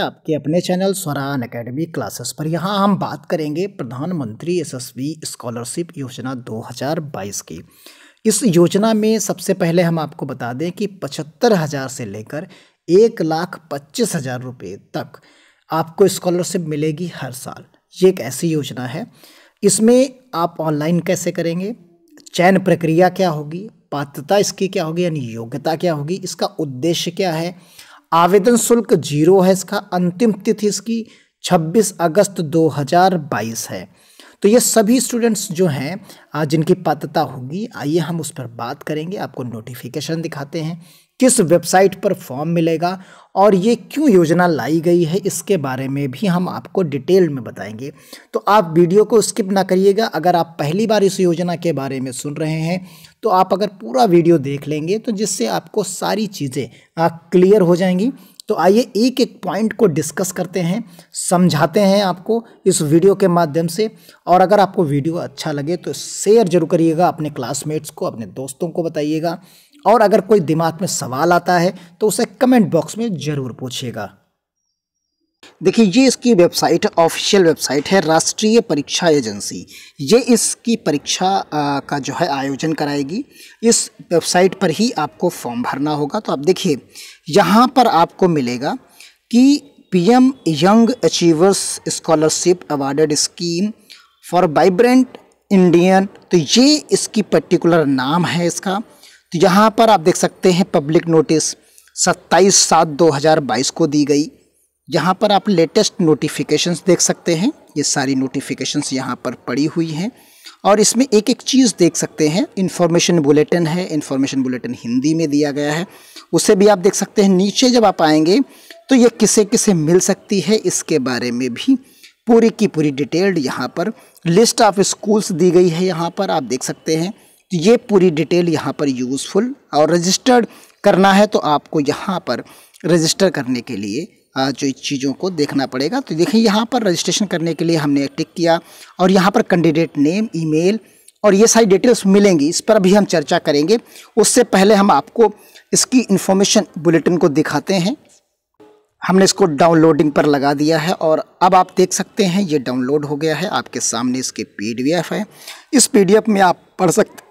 आपके अपने channel स्वरान academy classes पर यहाँ हम बात करेंगे प्रधानमंत्री यशस्वी स्कॉलरशिप योजना 2022 की इस योजना में सबसे पहले हम आपको बता दें कि पचहत्तर हज़ार से लेकर एक लाख पच्चीस हज़ार रुपये तक आपको स्कॉलरशिप मिलेगी हर साल ये एक ऐसी योजना है इसमें आप ऑनलाइन कैसे करेंगे चयन प्रक्रिया क्या होगी पात्रता इसकी क्या होगी यानी योग्यता क्या होगी इसका उद्देश्य क्या है आवेदन शुल्क जीरो है इसका अंतिम तिथि इसकी 26 अगस्त 2022 है तो ये सभी स्टूडेंट्स जो हैं जिनकी पात्रता होगी आइए हम उस पर बात करेंगे आपको नोटिफिकेशन दिखाते हैं किस वेबसाइट पर फॉर्म मिलेगा और ये क्यों योजना लाई गई है इसके बारे में भी हम आपको डिटेल में बताएंगे तो आप वीडियो को स्किप ना करिएगा अगर आप पहली बार इस योजना के बारे में सुन रहे हैं तो आप अगर पूरा वीडियो देख लेंगे तो जिससे आपको सारी चीज़ें क्लियर हो जाएंगी तो आइए एक एक पॉइंट को डिस्कस करते हैं समझाते हैं आपको इस वीडियो के माध्यम से और अगर आपको वीडियो अच्छा लगे तो शेयर जरूर करिएगा अपने क्लासमेट्स को अपने दोस्तों को बताइएगा और अगर कोई दिमाग में सवाल आता है तो उसे कमेंट बॉक्स में ज़रूर पूछिएगा देखिए ये इसकी वेबसाइट ऑफिशियल वेबसाइट है राष्ट्रीय परीक्षा एजेंसी ये इसकी परीक्षा का जो है आयोजन कराएगी इस वेबसाइट पर ही आपको फॉर्म भरना होगा तो आप देखिए यहाँ पर आपको मिलेगा कि PM young achievers scholarship awarded scheme for vibrant Indian तो ये इसकी पर्टिकुलर नाम है इसका तो यहाँ पर आप देख सकते हैं पब्लिक नोटिस सत्ताईस सात दो को दी गई यहाँ पर आप लेटेस्ट नोटिफिकेशंस देख सकते हैं ये सारी नोटिफिकेशंस यहाँ पर पड़ी हुई हैं और इसमें एक एक चीज़ देख सकते हैं इन्फॉर्मेशन बुलेटिन है इन्फॉर्मेशन बुलेटिन हिंदी में दिया गया है उसे भी आप देख सकते हैं नीचे जब आप आएंगे तो ये किसे किसे मिल सकती है इसके बारे में भी पूरी की पूरी डिटेल्ड यहाँ पर लिस्ट ऑफ स्कूल्स दी गई है यहाँ पर आप देख सकते हैं तो ये पूरी डिटेल यहाँ पर यूज़फुल और रजिस्टर्ड करना है तो आपको यहाँ पर रजिस्टर करने के लिए जो चीज़ों को देखना पड़ेगा तो देखें यहाँ पर रजिस्ट्रेशन करने के लिए हमने टिक किया और यहाँ पर कैंडिडेट नेम ईमेल और ये सारी डिटेल्स मिलेंगी इस पर भी हम चर्चा करेंगे उससे पहले हम आपको इसकी इन्फॉर्मेशन बुलेटिन को दिखाते हैं हमने इसको डाउनलोडिंग पर लगा दिया है और अब आप देख सकते हैं ये डाउनलोड हो गया है आपके सामने इसके पी है इस पी में आप पढ़ सकते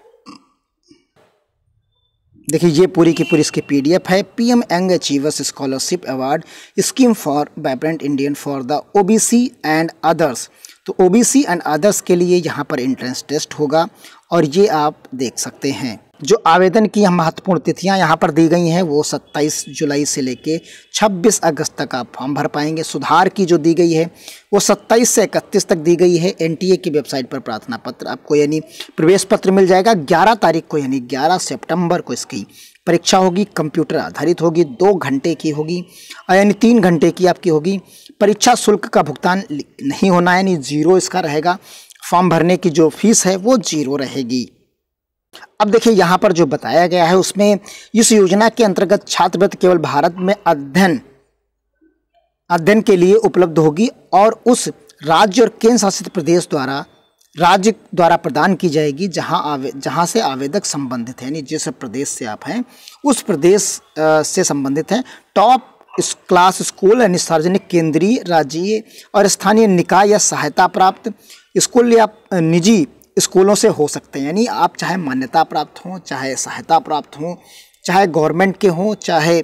देखिए ये पूरी की पूरी इसकी पीडीएफ है PM young achievers scholarship award scheme for vibrant Indian for the OBC and others तो ओबीसी एंड अदर्स के लिए यहाँ पर इंट्रेंस टेस्ट होगा और ये आप देख सकते हैं जो आवेदन की महत्वपूर्ण तिथियां यहां पर दी गई हैं वो 27 जुलाई से लेके 26 अगस्त तक आप फॉर्म भर पाएंगे सुधार की जो दी गई है वो 27 से 31 तक दी गई है एनटीए की वेबसाइट पर प्रार्थना पत्र आपको यानी प्रवेश पत्र मिल जाएगा 11 तारीख को यानी 11 सितंबर को इसकी परीक्षा होगी कंप्यूटर आधारित होगी दो घंटे की होगी यानी तीन घंटे की आपकी होगी परीक्षा शुल्क का भुगतान नहीं होना यानी जीरो इसका रहेगा फॉर्म भरने की जो फीस है वो जीरो रहेगी अब देखिए यहाँ पर जो बताया गया है उसमें इस योजना के अंतर्गत छात्रवृत्ति केवल भारत में अध्ययन अध्ययन के लिए उपलब्ध होगी और उस राज्य और केंद्र शासित प्रदेश द्वारा राज्य द्वारा प्रदान की जाएगी जहाँ आवे जहाँ से आवेदक संबंधित है यानी जिस प्रदेश से आप हैं उस प्रदेश से संबंधित हैं टॉप इस क्लास स्कूल यानी सार्वजनिक केंद्रीय राज्य और स्थानीय निकाय या सहायता प्राप्त स्कूल या निजी स्कूलों से हो सकते हैं यानी आप चाहे मान्यता प्राप्त हों चाहे सहायता प्राप्त हों चाहे गवर्नमेंट के हों चाहे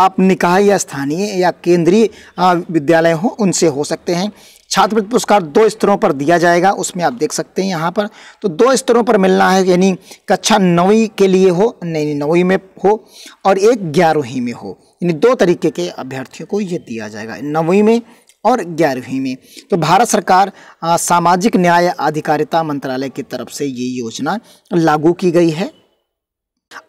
आप निकाय या स्थानीय या केंद्रीय विद्यालय हों उनसे हो सकते हैं छात्रवृत्ति पुरस्कार दो स्तरों पर दिया जाएगा उसमें आप देख सकते हैं यहाँ पर तो दो स्तरों पर मिलना है यानी कक्षा नौवीं के लिए हो नहीं नौवीं में हो और एक ग्यारहवीं में हो यानी दो तरीके के अभ्यर्थियों को ये दिया जाएगा नौवीं में और ग्यारहवीं में तो भारत सरकार आ, सामाजिक न्याय अधिकारिता मंत्रालय की तरफ से ये योजना लागू की गई है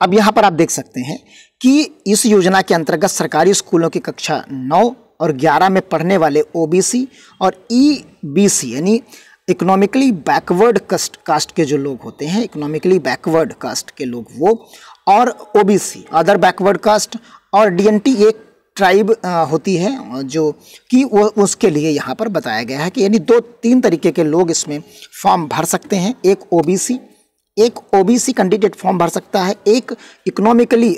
अब यहाँ पर आप देख सकते हैं कि इस योजना के अंतर्गत सरकारी स्कूलों की कक्षा नौ और ग्यारह में पढ़ने वाले ओबीसी और ईबीसी यानी इकोनॉमिकली बैकवर्ड कास्ट कास्ट के जो लोग होते हैं इकोनॉमिकली बैकवर्ड कास्ट के लोग वो और ओबीसी अदर बैकवर्ड कास्ट और डीएनटी एक ट्राइब होती है जो कि वो उसके लिए यहाँ पर बताया गया है कि यानी दो तीन तरीके के लोग इसमें फॉर्म भर सकते हैं एक ओबीसी एक ओबीसी कैंडिडेट फॉर्म भर सकता है एक इकोनॉमिकली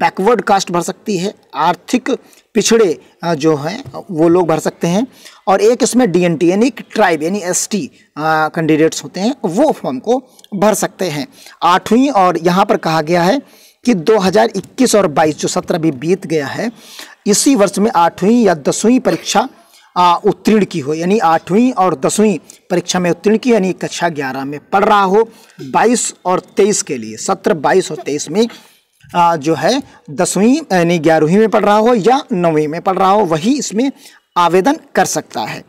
बैकवर्ड कास्ट भर सकती है आर्थिक पिछड़े जो हैं वो लोग भर सकते हैं और एक इसमें डीएनटी यानी ट्राइब यानी एसटी कैंडिडेट्स होते हैं वो फॉर्म को भर सकते हैं आठवीं और यहाँ पर कहा गया है कि 2021 और 22 जो सत्र अभी बीत गया है इसी वर्ष में आठवीं या दसवीं परीक्षा उत्तीर्ण की हो यानी आठवीं और दसवीं परीक्षा में उत्तीर्ण की यानी कक्षा ग्यारह में पढ़ रहा हो बाईस और तेईस के लिए सत्र बाईस और तेईस में आ, जो है दसवीं यानी ग्यारहवीं में पढ़ रहा हो या नौवीं में पढ़ रहा हो वही इसमें आवेदन कर सकता है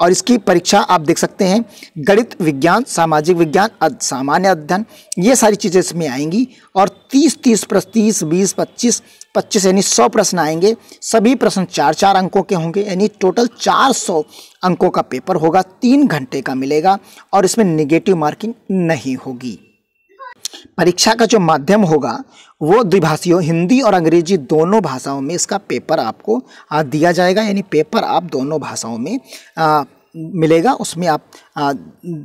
और इसकी परीक्षा आप देख सकते हैं गणित विज्ञान सामाजिक विज्ञान सामान्य अध्ययन ये सारी चीज़ें इसमें आएंगी और 30 30 प्रश्न तीस बीस पच्चीस पच्चीस यानी सौ प्रश्न आएंगे सभी प्रश्न चार चार अंकों के होंगे यानी टोटल चार सौ अंकों का पेपर होगा तीन घंटे का मिलेगा और इसमें निगेटिव मार्किंग नहीं होगी परीक्षा का जो माध्यम होगा वो द्विभाषियों हिंदी और अंग्रेजी दोनों भाषाओं में इसका पेपर आपको दिया जाएगा यानी पेपर आप दोनों भाषाओं में आ, मिलेगा उसमें आप आ,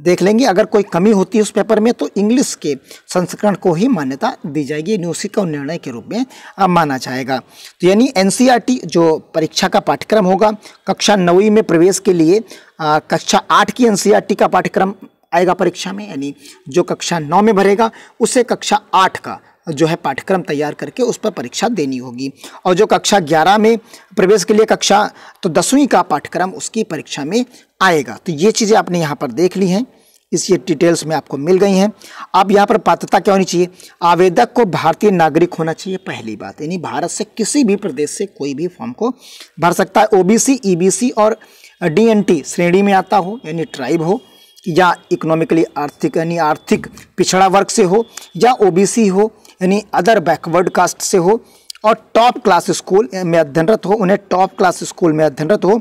देख लेंगे अगर कोई कमी होती है उस पेपर में तो इंग्लिश के संस्करण को ही मान्यता दी जाएगी यानी उसी का निर्णय के रूप में आ, माना जाएगा तो यानी एन जो परीक्षा का पाठ्यक्रम होगा कक्षा नौवीं में प्रवेश के लिए आ, कक्षा आठ की एन का पाठ्यक्रम आएगा परीक्षा में यानी जो कक्षा नौ में भरेगा उसे कक्षा आठ का जो है पाठ्यक्रम तैयार करके उस पर परीक्षा देनी होगी और जो कक्षा ग्यारह में प्रवेश के लिए कक्षा तो दसवीं का पाठ्यक्रम उसकी परीक्षा में आएगा तो ये चीज़ें आपने यहाँ पर देख ली हैं इसकी डिटेल्स में आपको मिल गई हैं अब यहाँ पर पात्रता क्या होनी चाहिए आवेदक को भारतीय नागरिक होना चाहिए पहली बात यानी भारत से किसी भी प्रदेश से कोई भी फॉर्म को भर सकता है ओबीसी ईबीसी और डीएनटी श्रेणी में आता हो यानी ट्राइब हो या इकोनॉमिकली आर्थिक यानी आर्थिक पिछड़ा वर्ग से हो या ओबीसी हो यानी अदर बैकवर्ड कास्ट से हो और टॉप क्लास स्कूल में अध्ययनरत हो उन्हें टॉप क्लास स्कूल में अध्ययनरत हो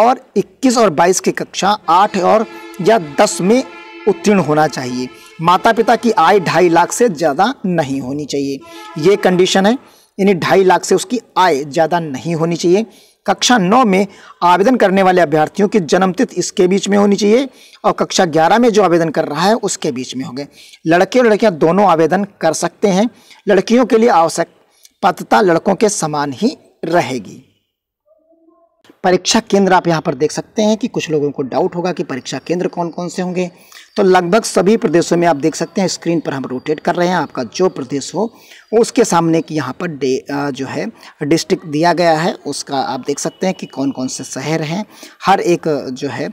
और 21 और 22 की कक्षा 8 और या 10 में उत्तीर्ण होना चाहिए माता पिता की आय ढाई लाख से ज़्यादा नहीं होनी चाहिए ये कंडीशन है यानी ढाई लाख से उसकी आय ज़्यादा नहीं होनी चाहिए कक्षा नौ में आवेदन करने वाले अभ्यर्थियों की जन्मतिथि इसके बीच में होनी चाहिए और कक्षा ग्यारह में जो आवेदन कर रहा है उसके बीच में होंगे लड़के और लड़कियाँ दोनों आवेदन कर सकते हैं लड़कियों के लिए आवश्यक पात्रता लड़कों के समान ही रहेगी परीक्षा केंद्र आप यहाँ पर देख सकते हैं कि कुछ लोगों को डाउट होगा कि परीक्षा केंद्र कौन कौन से होंगे तो लगभग सभी प्रदेशों में आप देख सकते हैं स्क्रीन पर हम रोटेट कर रहे हैं आपका जो प्रदेश हो उसके सामने कि यहाँ पर डे जो है डिस्ट्रिक्ट दिया गया है उसका आप देख सकते हैं कि कौन कौन से शहर हैं हर एक जो है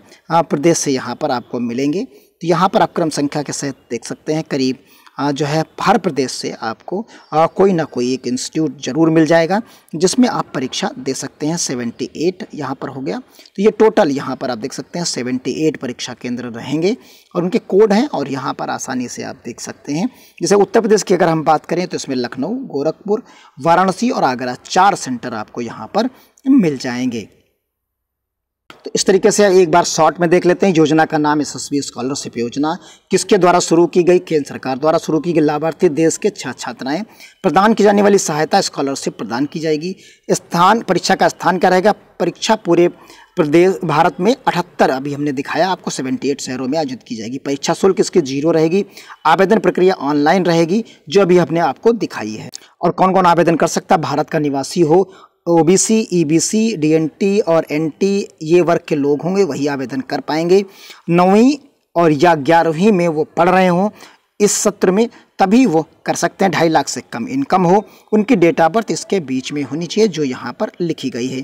प्रदेश से यहाँ पर आपको मिलेंगे तो यहाँ पर आप क्रम संख्या के साथ देख सकते हैं करीब जो है हर प्रदेश से आपको कोई ना कोई एक इंस्टीट्यूट ज़रूर मिल जाएगा जिसमें आप परीक्षा दे सकते हैं 78 एट यहाँ पर हो गया तो ये टोटल यहाँ पर आप देख सकते हैं 78 परीक्षा केंद्र रहेंगे और उनके कोड हैं और यहाँ पर आसानी से आप देख सकते हैं जैसे उत्तर प्रदेश की अगर हम बात करें तो इसमें लखनऊ गोरखपुर वाराणसी और आगरा चार सेंटर आपको यहाँ पर मिल जाएंगे इस तरीके से एक बार शॉर्ट में देख लेते हैं योजना का नाम यशस्वी स्कॉलरशिप योजना किसके द्वारा शुरू की गई केंद्र सरकार द्वारा शुरू की गई लाभार्थी देश के छात्र छात्राएं प्रदान की जाने वाली सहायता स्कॉलरशिप प्रदान की जाएगी स्थान परीक्षा का स्थान क्या रहेगा परीक्षा पूरे प्रदेश भारत में अठहत्तर अभी हमने दिखाया आपको 78 शहरों में आयोजित की जाएगी परीक्षा शुल्क इसकी जीरो रहेगी आवेदन प्रक्रिया ऑनलाइन रहेगी जो अभी हमने आपको दिखाई है और कौन कौन आवेदन कर सकता है भारत का निवासी हो ओबीसी ईबीसी डीएनटी और एनटी ये वर्ग के लोग होंगे वही आवेदन कर पाएंगे नौवीं और या ग्यारहवीं में वो पढ़ रहे हों इस सत्र में तभी वो कर सकते हैं ढाई लाख से कम इनकम हो उनकी डेट ऑफ बर्थ इसके बीच में होनी चाहिए जो यहाँ पर लिखी गई है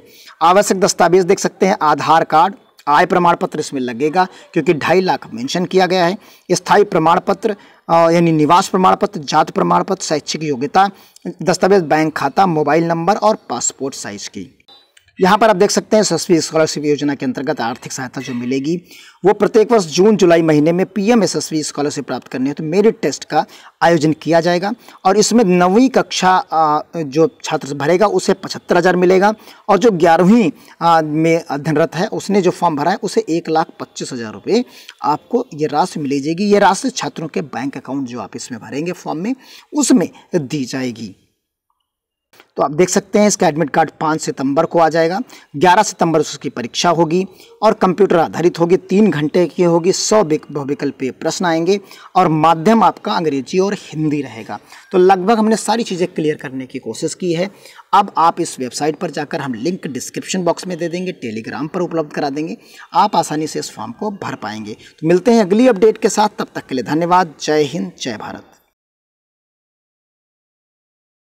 आवश्यक दस्तावेज देख सकते हैं आधार कार्ड आय प्रमाण पत्र इसमें लगेगा क्योंकि ढाई लाख मेंशन किया गया है स्थायी प्रमाण पत्र यानी निवास प्रमाण पत्र जात प्रमाण पत्र शैक्षिक योग्यता दस्तावेज बैंक खाता मोबाइल नंबर और पासपोर्ट साइज की यहाँ पर आप देख सकते हैं सस्वी स्कॉलरशिप योजना के अंतर्गत आर्थिक सहायता जो मिलेगी वो प्रत्येक वर्ष जून जुलाई महीने में पीएम यशस्वी स्कॉलरशिप प्राप्त करने है तो मेरिट टेस्ट का आयोजन किया जाएगा और इसमें नवीं कक्षा जो छात्र भरेगा उसे पचहत्तर हज़ार मिलेगा और जो ग्यारहवीं में अध्ययनरत है उसने जो फॉर्म भरा है उसे एक लाख पच्चीस हज़ार रुपये आपको ये राशि मिली जाएगी ये राशि छात्रों के बैंक अकाउंट जो आप इसमें भरेंगे फॉर्म में उसमें दी जाएगी तो आप देख सकते हैं इसका एडमिट कार्ड 5 सितंबर को आ जाएगा 11 सितंबर उसकी परीक्षा होगी और कंप्यूटर आधारित होगी तीन घंटे की होगी सौ बहुविकल्पीय प्रश्न आएंगे और माध्यम आपका अंग्रेजी और हिंदी रहेगा तो लगभग हमने सारी चीज़ें क्लियर करने की कोशिश की है अब आप इस वेबसाइट पर जाकर हम लिंक डिस्क्रिप्शन बॉक्स में दे देंगे टेलीग्राम पर उपलब्ध करा देंगे आप आसानी से इस फॉर्म को भर पाएंगे तो मिलते हैं अगली अपडेट के साथ तब तक के लिए धन्यवाद जय हिंद जय भारत